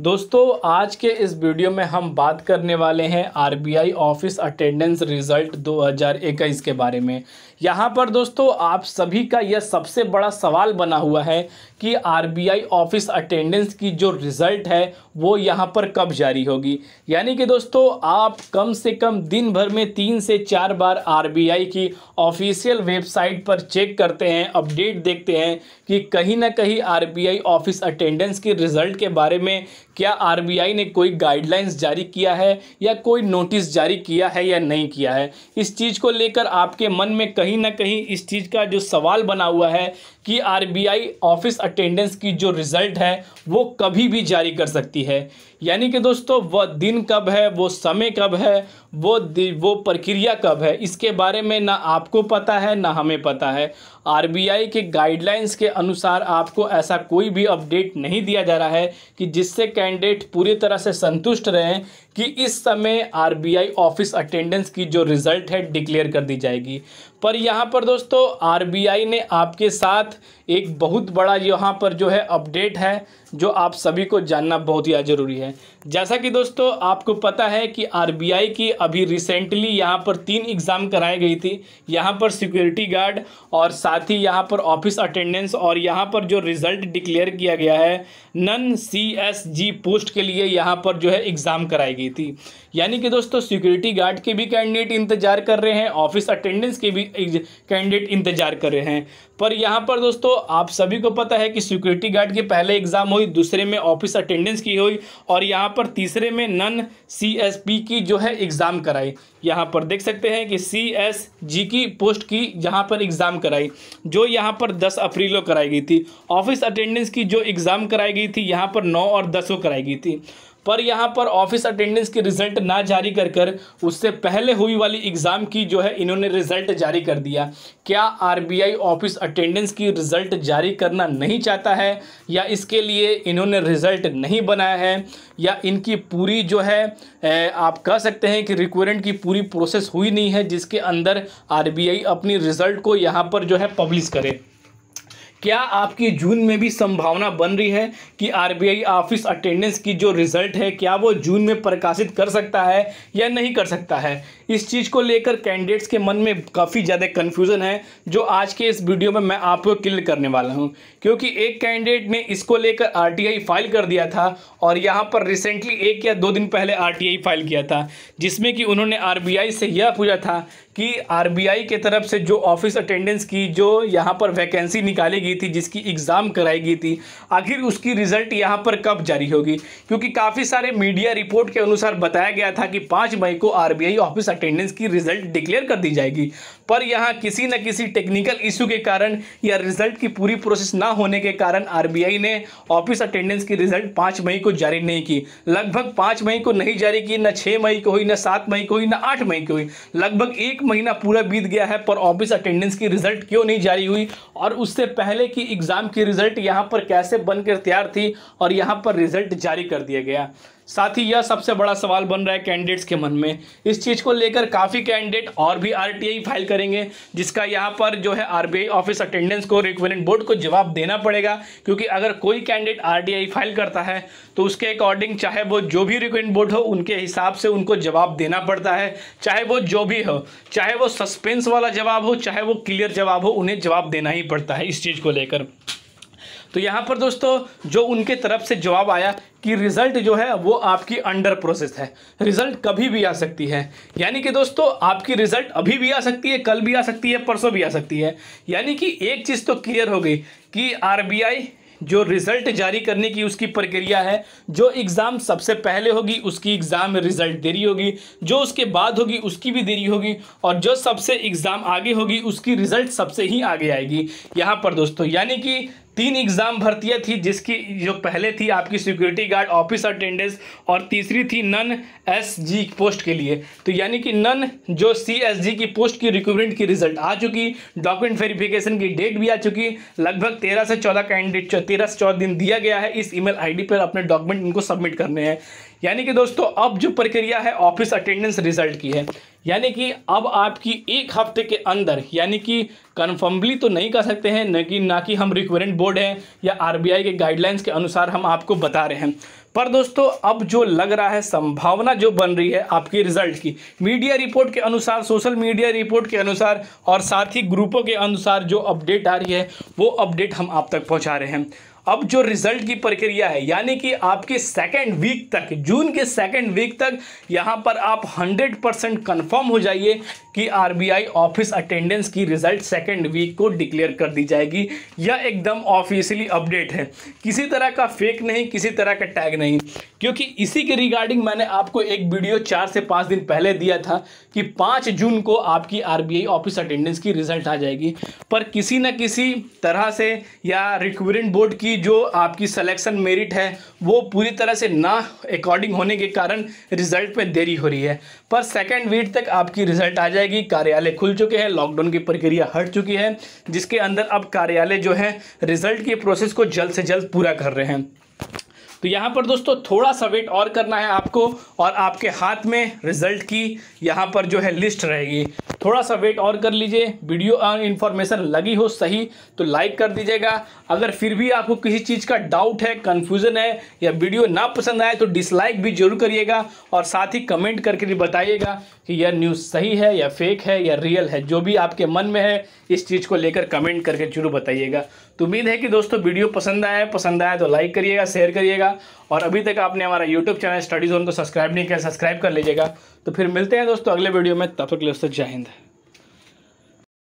दोस्तों आज के इस वीडियो में हम बात करने वाले हैं आरबीआई ऑफिस अटेंडेंस रिजल्ट 2021 के बारे में यहाँ पर दोस्तों आप सभी का यह सबसे बड़ा सवाल बना हुआ है कि आरबीआई ऑफिस अटेंडेंस की जो रिज़ल्ट है वो यहाँ पर कब जारी होगी यानी कि दोस्तों आप कम से कम दिन भर में तीन से चार बार आरबीआई की ऑफिशियल वेबसाइट पर चेक करते हैं अपडेट देखते हैं कि कहीं ना कहीं आर ऑफिस अटेंडेंस की रिज़ल्ट के बारे में क्या आरबीआई ने कोई गाइडलाइंस जारी किया है या कोई नोटिस जारी किया है या नहीं किया है इस चीज़ को लेकर आपके मन में कहीं ना कहीं इस चीज़ का जो सवाल बना हुआ है कि आरबीआई ऑफिस अटेंडेंस की जो रिज़ल्ट है वो कभी भी जारी कर सकती है यानी कि दोस्तों वह दिन कब है वो समय कब है वो वो प्रक्रिया कब है इसके बारे में ना आपको पता है ना हमें पता है आरबीआई के गाइडलाइंस के अनुसार आपको ऐसा कोई भी अपडेट नहीं दिया जा रहा है कि जिससे कैंडिडेट पूरी तरह से संतुष्ट रहें कि इस समय आरबीआई ऑफिस अटेंडेंस की जो रिज़ल्ट है डिक्लेयर कर दी जाएगी पर यहाँ पर दोस्तों आरबीआई ने आपके साथ एक बहुत बड़ा यहाँ पर जो है अपडेट है जो आप सभी को जानना बहुत ही ज़रूरी है जैसा कि दोस्तों आपको पता है कि आरबीआई की अभी रिसेंटली यहाँ पर तीन एग्ज़ाम कराई गई थी यहाँ पर सिक्योरिटी गार्ड और साथ ही यहाँ पर ऑफिस अटेंडेंस और यहाँ पर जो रिज़ल्ट डिक्लेयर किया गया है नन सी एस जी पोस्ट के लिए यहाँ पर जो है एग्ज़ाम कराई गई थी यानी कि दोस्तों सिक्योरिटी गार्ड के भी कैंडिडेट इंतज़ार कर रहे हैं ऑफिस अटेंडेंस के भी कैंडिडेट इंतज़ार कर रहे हैं पर यहाँ पर दोस्तों आप सभी को पता है कि सिक्योरिटी गार्ड के पहले एग्ज़ाम हुई दूसरे में ऑफिस अटेंडेंस की हुई और यहाँ पर तीसरे में नन सी एस पी की जो है एग्ज़ाम कराई यहाँ पर देख सकते हैं कि सी एस जी की पोस्ट की यहाँ पर एग्ज़ाम कराई जो यहाँ पर दस अप्रैल को कराई गई थी ऑफिस अटेंडेंस की जो एग्ज़ाम कराई गई थी यहाँ पर नौ और दस को कराई गई थी पर यहाँ पर ऑफिस अटेंडेंस की रिजल्ट ना जारी कर कर उससे पहले हुई वाली एग्ज़ाम की जो है इन्होंने रिजल्ट जारी कर दिया क्या आरबीआई ऑफिस अटेंडेंस की रिजल्ट जारी करना नहीं चाहता है या इसके लिए इन्होंने रिजल्ट नहीं बनाया है या इनकी पूरी जो है ए, आप कह सकते हैं कि रिक्वायरमेंट की पूरी प्रोसेस हुई नहीं है जिसके अंदर आर अपनी रिजल्ट को यहाँ पर जो है पब्लिश करे क्या आपकी जून में भी संभावना बन रही है कि आरबीआई ऑफिस अटेंडेंस की जो रिज़ल्ट है क्या वो जून में प्रकाशित कर सकता है या नहीं कर सकता है इस चीज़ को लेकर कैंडिडेट्स के मन में काफ़ी ज़्यादा कन्फ्यूज़न है जो आज के इस वीडियो में मैं आपको क्लियर करने वाला हूँ क्योंकि एक कैंडिडेट ने इसको लेकर आर फाइल कर दिया था और यहाँ पर रिसेंटली एक या दो दिन पहले आर फाइल किया था जिसमें कि उन्होंने आर से यह पूछा था कि आरबीआई के तरफ से जो ऑफिस अटेंडेंस की जो यहाँ पर वैकेंसी निकाली गई थी जिसकी एग्ज़ाम कराई गई थी आखिर उसकी रिज़ल्ट यहाँ पर कब जारी होगी क्योंकि काफ़ी सारे मीडिया रिपोर्ट के अनुसार बताया गया था कि पाँच मई को आरबीआई ऑफिस अटेंडेंस की रिज़ल्ट डिक्लेयर कर दी जाएगी पर यहाँ किसी न किसी टेक्निकल इशू के कारण या रिज़ल्ट की पूरी प्रोसेस ना होने के कारण आर ने ऑफिस अटेंडेंस की रिज़ल्ट पाँच मई को जारी नहीं की लगभग पाँच मई को नहीं जारी की न छः मई को हुई न सात मई को हुई न आठ मई को हुई लगभग एक महीना पूरा बीत गया है पर ऑफिस अटेंडेंस की रिजल्ट क्यों नहीं जारी हुई और उससे पहले की एग्ज़ाम की रिजल्ट यहाँ पर कैसे बनकर तैयार थी और यहाँ पर रिजल्ट जारी कर दिया गया साथ ही यह सबसे बड़ा सवाल बन रहा है कैंडिडेट्स के मन में इस चीज़ को लेकर काफ़ी कैंडिडेट और भी आर फाइल करेंगे जिसका यहाँ पर जो है आर ऑफिस अटेंडेंस को रिक्वेरेंट बोर्ड को जवाब देना पड़ेगा क्योंकि अगर कोई कैंडिडेट आर फाइल करता है तो उसके अकॉर्डिंग चाहे वो जो भी रिक्वेरेंट बोर्ड हो उनके हिसाब से उनको जवाब देना पड़ता है चाहे वो जो भी हो चाहे वो सस्पेंस वाला जवाब हो चाहे वो क्लियर जवाब हो उन्हें जवाब देना ही पड़ता है इस चीज़ को लेकर तो यहाँ पर दोस्तों जो उनके तरफ से जवाब आया कि रिज़ल्ट जो है वो आपकी अंडर प्रोसेस है रिज़ल्ट कभी भी आ सकती है यानी कि दोस्तों आपकी रिज़ल्ट अभी भी आ सकती है कल भी आ सकती है परसों भी आ सकती है यानी कि एक चीज़ तो क्लियर हो गई कि आर जो रिज़ल्ट जारी करने की उसकी प्रक्रिया है जो एग्ज़ाम सबसे पहले होगी उसकी एग्ज़ाम में रिज़ल्ट देरी होगी जो उसके बाद होगी उसकी भी देरी होगी और जो सबसे एग्ज़ाम आगे होगी उसकी रिज़ल्ट सबसे ही आगे आएगी यहाँ पर दोस्तों यानी कि तीन एग्ज़ाम भर्तियां थी जिसकी जो पहले थी आपकी सिक्योरिटी गार्ड ऑफिस अटेंडेंस और तीसरी थी नन एस जी पोस्ट के लिए तो यानी कि नन जो सी एस जी की पोस्ट की रिक्रूटमेंट की रिजल्ट आ चुकी डॉक्यूमेंट वेरिफिकेशन की डेट भी आ चुकी लगभग तेरह से चौदह कैंडिडेट तेरह से चौदह दिन दिया गया है इस ईमेल आईडी पर अपने डॉक्यूमेंट इनको सबमिट करने हैं यानी कि दोस्तों अब जो प्रक्रिया है ऑफिस अटेंडेंस रिजल्ट की है यानी कि अब आपकी एक हफ्ते के अंदर यानी कि कन्फर्मली तो नहीं कर सकते हैं ना कि ना कि हम रिक्वेरेंट बोर्ड हैं या आरबीआई के गाइडलाइंस के अनुसार हम आपको बता रहे हैं पर दोस्तों अब जो लग रहा है संभावना जो बन रही है आपकी रिजल्ट की मीडिया रिपोर्ट के अनुसार सोशल मीडिया रिपोर्ट के अनुसार और साथ ही ग्रुपों के अनुसार जो अपडेट आ रही है वो अपडेट हम आप तक पहुँचा रहे हैं अब जो रिजल्ट की प्रक्रिया है यानी कि आपके सेकेंड वीक तक जून के सेकेंड वीक तक यहाँ पर आप 100 परसेंट कन्फर्म हो जाइए कि आरबीआई ऑफिस अटेंडेंस की रिजल्ट सेकेंड वीक को डिक्लेयर कर दी जाएगी यह एकदम ऑफिशियली अपडेट है किसी तरह का फेक नहीं किसी तरह का टैग नहीं क्योंकि इसी के रिगार्डिंग मैंने आपको एक वीडियो चार से पाँच दिन पहले दिया था कि पाँच जून को आपकी आर ऑफिस अटेंडेंस की रिजल्ट आ जाएगी पर किसी न किसी तरह से या रिक्वरेंट बोर्ड की जो आपकी सिलेक्शन मेरिट है वो पूरी तरह से ना अकॉर्डिंग होने के कारण रिजल्ट में देरी हो रही है पर सेकेंड वीक तक आपकी रिजल्ट आ जाएगी कार्यालय खुल चुके हैं लॉकडाउन की प्रक्रिया हट चुकी है जिसके अंदर अब कार्यालय जो है रिजल्ट की प्रोसेस को जल्द से जल्द पूरा कर रहे हैं तो यहाँ पर दोस्तों थोड़ा सा वेट और करना है आपको और आपके हाथ में रिजल्ट की यहाँ पर जो है लिस्ट रहेगी थोड़ा सा वेट और कर लीजिए वीडियो और इन्फॉर्मेशन लगी हो सही तो लाइक कर दीजिएगा अगर फिर भी आपको किसी चीज़ का डाउट है कन्फ्यूज़न है या वीडियो ना पसंद आए तो डिसलाइक भी जरूर करिएगा और साथ ही कमेंट करके भी बताइएगा कि यह न्यूज़ सही है या फेक है या रियल है जो भी आपके मन में है इस चीज़ को लेकर कमेंट करके जरूर बताइएगा तो उम्मीद है कि दोस्तों वीडियो पसंद आया पसंद आया तो लाइक करिएगा शेयर करिएगा और अभी तक आपने हमारा यूट्यूब चैनल स्टडी जोन को सब्सक्राइब नहीं किया सब्सक्राइब कर लीजिएगा तो फिर मिलते हैं दोस्तों अगले वीडियो में तब तक के लिए दोस्तों जय हिंद